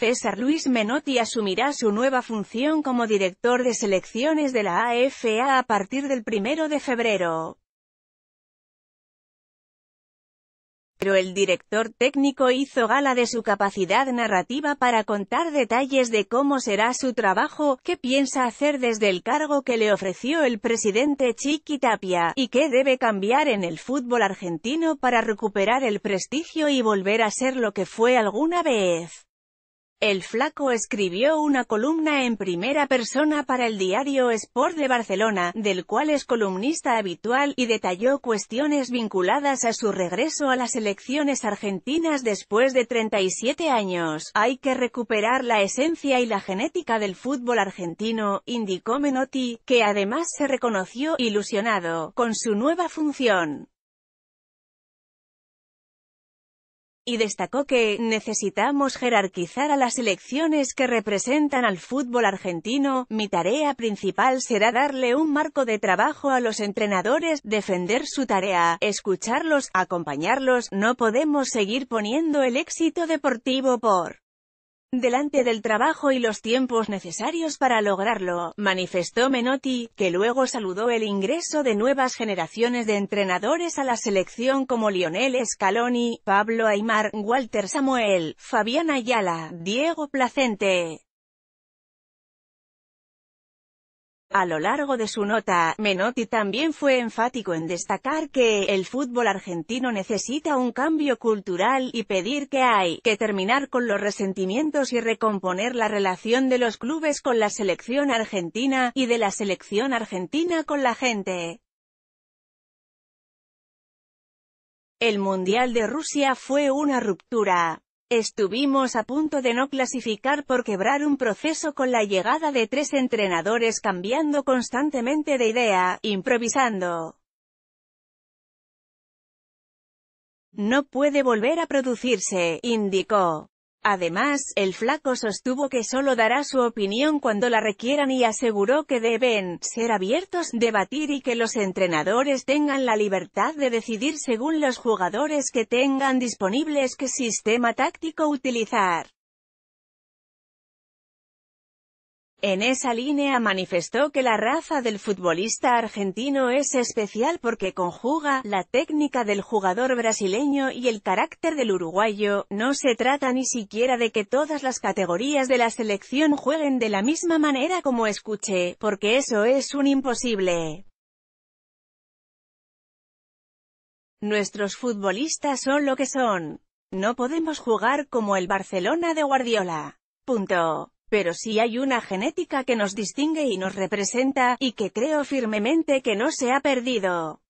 César Luis Menotti asumirá su nueva función como director de selecciones de la AFA a partir del 1 de febrero. Pero el director técnico hizo gala de su capacidad narrativa para contar detalles de cómo será su trabajo, qué piensa hacer desde el cargo que le ofreció el presidente Chiqui Tapia, y qué debe cambiar en el fútbol argentino para recuperar el prestigio y volver a ser lo que fue alguna vez. El Flaco escribió una columna en primera persona para el diario Sport de Barcelona, del cual es columnista habitual, y detalló cuestiones vinculadas a su regreso a las elecciones argentinas después de 37 años. Hay que recuperar la esencia y la genética del fútbol argentino, indicó Menotti, que además se reconoció ilusionado con su nueva función. y destacó que «necesitamos jerarquizar a las elecciones que representan al fútbol argentino, mi tarea principal será darle un marco de trabajo a los entrenadores, defender su tarea, escucharlos, acompañarlos, no podemos seguir poniendo el éxito deportivo por delante del trabajo y los tiempos necesarios para lograrlo, manifestó Menotti, que luego saludó el ingreso de nuevas generaciones de entrenadores a la selección como Lionel Scaloni, Pablo Aymar, Walter Samuel, Fabián Ayala, Diego Placente, A lo largo de su nota, Menotti también fue enfático en destacar que el fútbol argentino necesita un cambio cultural y pedir que hay que terminar con los resentimientos y recomponer la relación de los clubes con la selección argentina y de la selección argentina con la gente. El Mundial de Rusia fue una ruptura. Estuvimos a punto de no clasificar por quebrar un proceso con la llegada de tres entrenadores cambiando constantemente de idea, improvisando. No puede volver a producirse, indicó. Además, el flaco sostuvo que solo dará su opinión cuando la requieran y aseguró que deben ser abiertos, debatir y que los entrenadores tengan la libertad de decidir según los jugadores que tengan disponibles qué sistema táctico utilizar. En esa línea manifestó que la raza del futbolista argentino es especial porque conjuga la técnica del jugador brasileño y el carácter del uruguayo, no se trata ni siquiera de que todas las categorías de la selección jueguen de la misma manera como escuché, porque eso es un imposible. Nuestros futbolistas son lo que son. No podemos jugar como el Barcelona de Guardiola. Punto. Pero si hay una genética que nos distingue y nos representa, y que creo firmemente que no se ha perdido.